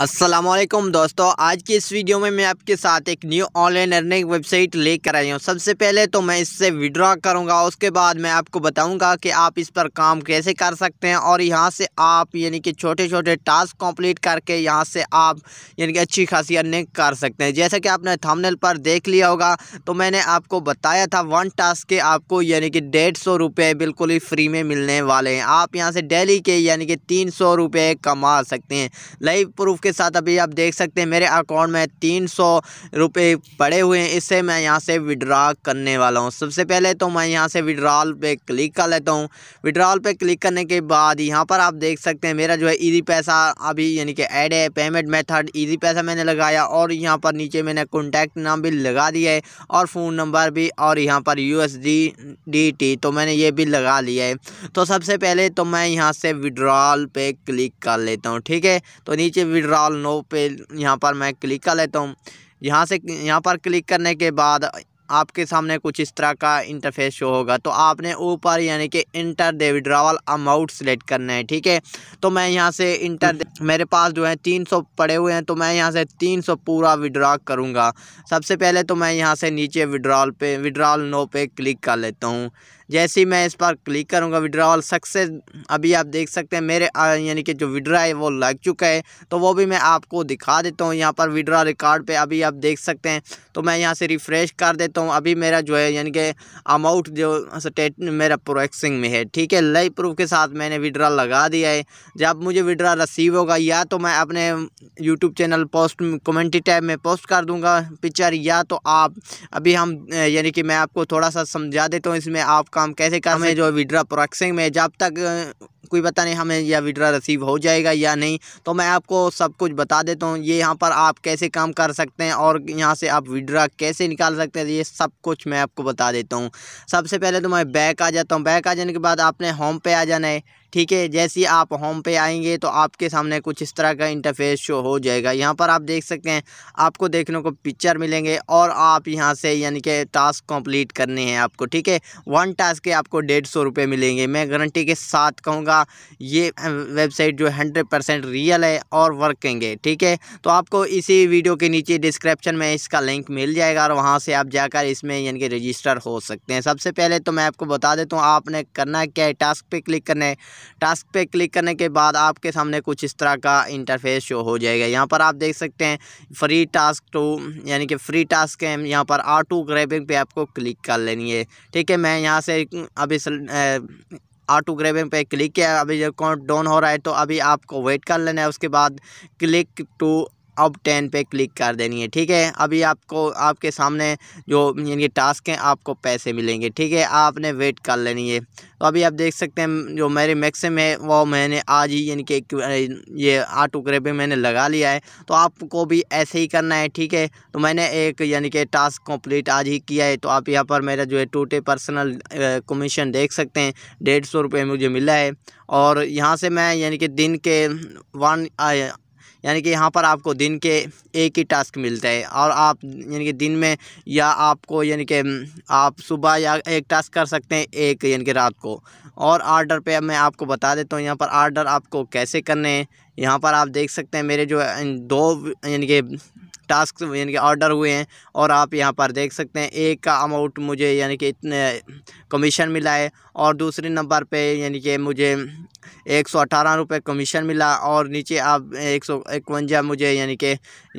असलम दोस्तों आज की इस वीडियो में मैं आपके साथ एक न्यू ऑनलाइन अर्निंग वेबसाइट लेकर आई हूँ सबसे पहले तो मैं इससे विड्रॉ करूँगा उसके बाद मैं आपको बताऊँगा कि आप इस पर काम कैसे कर सकते हैं और यहाँ से आप यानी कि छोटे छोटे टास्क कंप्लीट करके यहाँ से आप यानी कि अच्छी खासी अर्निंग कर सकते हैं जैसा कि आपने थंबनेल पर देख लिया होगा तो मैंने आपको बताया था वन टास्क के आपको यानी कि डेढ़ सौ रुपये बिल्कुल ही फ्री में मिलने वाले हैं आप यहाँ से डेली के यानी कि तीन सौ रुपये कमा सकते हैं लाइव प्रूफ के के साथ अभी आप देख सकते हैं मेरे अकाउंट में तीन सौ रुपये पड़े हुए हैं इससे मैं यहाँ से विड्रा करने वाला हूँ सबसे पहले तो मैं यहाँ से विड्रॉल पे क्लिक कर लेता हूँ विड्रॉल पे क्लिक करने के बाद यहाँ पर आप देख सकते हैं मेरा जो है ईजी पैसा अभी यानी कि ऐड है पेमेंट मेथड ईजी पैसा मैंने लगाया और यहाँ पर नीचे मैंने कॉन्टैक्ट नाम भी लगा दिया है और फ़ोन नंबर भी और यहाँ पर यू एस तो मैंने ये भी लगा लिया है तो सबसे पहले तो मैं यहाँ से विड्रॉल पे क्लिक कर लेता हूँ ठीक है तो नीचे विड्रॉ इंस्टॉल नो पे यहाँ पर मैं क्लिक कर लेता हूँ यहाँ से यहाँ पर क्लिक करने के बाद आपके सामने कुछ इस तरह का इंटरफेस शो होगा तो आपने ऊपर यानी कि enter the withdrawal amount select करना है ठीक है तो मैं यहाँ से इंटर हम्म। मेरे पास जो है तीन सौ पड़े हुए हैं तो मैं यहाँ से तीन सौ पूरा विड्रा करूँगा सबसे पहले तो मैं यहाँ से नीचे विड्रॉल पे विड्रॉल नो पे क्लिक कर लेता हूँ जैसे ही मैं इस पर क्लिक करूँगा विड्रॉल सक्सेस अभी आप देख सकते हैं मेरे यानी कि जो विड्रा है वो लग चुका है तो वो भी मैं आपको दिखा देता हूँ यहाँ पर विड्रा रिकॉर्ड पर अभी आप देख सकते हैं तो मैं यहाँ से रिफ़्रेश कर देता हूँ अभी मेरा जो है यानी कि अमाउंट जो स्टेट मेरा प्रोएक्सिंग में है ठीक है लाइव प्रूफ के साथ मैंने विड्रा लगा दिया है जब मुझे विड्रा रिसीव होगा या तो मैं अपने YouTube channel post community tab में पोस्ट कर दूँगा पिक्चर या तो आप अभी हम यानी कि मैं आपको थोड़ा सा समझा देता हूँ इसमें आपका काम कैसे कर हैं जो विड्रा प्रोसेसिंग में जब तक कोई पता नहीं हमें यह विड्रा रिसीव हो जाएगा या नहीं तो मैं आपको सब कुछ बता देता हूँ ये यहाँ पर आप कैसे काम कर सकते हैं और यहाँ से आप विड्रा कैसे निकाल सकते हैं ये सब कुछ मैं आपको बता देता हूँ सबसे पहले तो मैं बैक आ जाता हूँ बैक आ जाने के बाद आपने होम पे आ जाना है ठीक है जैसे आप होम पे आएंगे तो आपके सामने कुछ इस तरह का इंटरफेस शो हो जाएगा यहाँ पर आप देख सकते हैं आपको देखने को पिक्चर मिलेंगे और आप यहाँ से यानी कि टास्क कंप्लीट करने हैं आपको ठीक है वन टास्क के आपको डेढ़ सौ रुपये मिलेंगे मैं गारंटी के साथ कहूँगा ये वेबसाइट जो हंड्रेड परसेंट रियल है और वर्क ठीक है तो आपको इसी वीडियो के नीचे डिस्क्रिप्शन में इसका लिंक मिल जाएगा और वहाँ से आप जाकर इसमें यानी कि रजिस्टर हो सकते हैं सबसे पहले तो मैं आपको बता देता हूँ आपने करना क्या है टास्क पे क्लिक करना है टास्क पे क्लिक करने के बाद आपके सामने कुछ इस तरह का इंटरफेस शो हो जाएगा यहाँ पर आप देख सकते हैं फ्री टास्क टू यानी कि फ्री टास्क है यहाँ पर आर टू ग्रेबिंग पे आपको क्लिक कर लेनी है ठीक है मैं यहाँ से अभी ऑटो ग्रेविंग पे क्लिक किया अभी जब कौन डाउन हो रहा है तो अभी आपको वेट कर लेना है उसके बाद क्लिक टू अब टेन पे क्लिक कर देनी है ठीक है अभी आपको आपके सामने जो यानी टास्क हैं आपको पैसे मिलेंगे ठीक है आपने वेट कर लेनी है तो अभी आप देख सकते हैं जो मेरे मैक्सिम है वो मैंने आज ही यानी कि ये आठ टुकड़े पे मैंने लगा लिया है तो आपको भी ऐसे ही करना है ठीक है तो मैंने एक यानी कि टास्क कंप्लीट आज ही किया है तो आप यहाँ पर मेरा जो है टूटे पर्सनल कमीशन देख सकते हैं डेढ़ सौ रुपये मुझे मिला है और यहाँ से मैं यानी कि दिन के वन यानी कि यहाँ पर आपको दिन के एक ही टास्क मिलता है और आप यानी कि दिन में या आपको यानी कि आप सुबह या एक टास्क कर सकते हैं एक यानी कि रात को और आर्डर पे मैं आपको बता देता हूँ यहाँ पर आर्डर आपको कैसे करने हैं यहाँ पर आप देख सकते हैं मेरे जो दो यानी कि टास्क यानी कि ऑर्डर हुए हैं और आप यहाँ पर देख सकते हैं एक का अमाउंट मुझे यानी कि इतने कमीशन मिला है और दूसरे नंबर पे यानी कि मुझे एक सौ अठारह रुपये कमीशन मिला और नीचे आप एक सौ इक्वंजा मुझे यानी कि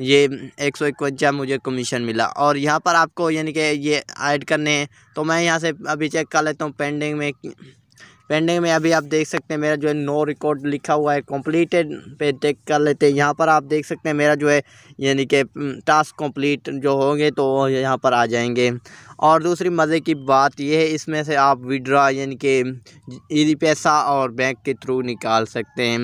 ये एक सौ इक्वंजा मुझे कमीशन मिला और यहाँ पर आपको यानी कि ये ऐड करने हैं तो मैं यहाँ से अभी चेक कर लेता हूँ पेंडिंग में पेंडिंग में अभी आप देख सकते हैं मेरा जो है नो रिकॉर्ड लिखा हुआ है कम्प्लीटेड पे टेक कर लेते हैं यहाँ पर आप देख सकते हैं मेरा जो है यानी कि टास्क कंप्लीट जो होंगे तो यहाँ पर आ जाएंगे और दूसरी मज़े की बात यह है इसमें से आप विड्रा यानी कि ईदी पैसा और बैंक के थ्रू निकाल सकते हैं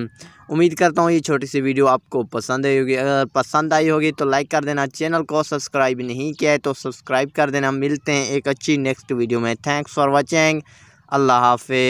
उम्मीद करता हूँ ये छोटी सी वीडियो आपको पसंद आई होगी अगर पसंद आई होगी तो लाइक कर देना चैनल को सब्सक्राइब नहीं किया है तो सब्सक्राइब कर देना मिलते हैं एक अच्छी नेक्स्ट वीडियो में थैंक्स फॉर वॉचिंग अल्लाह हाफि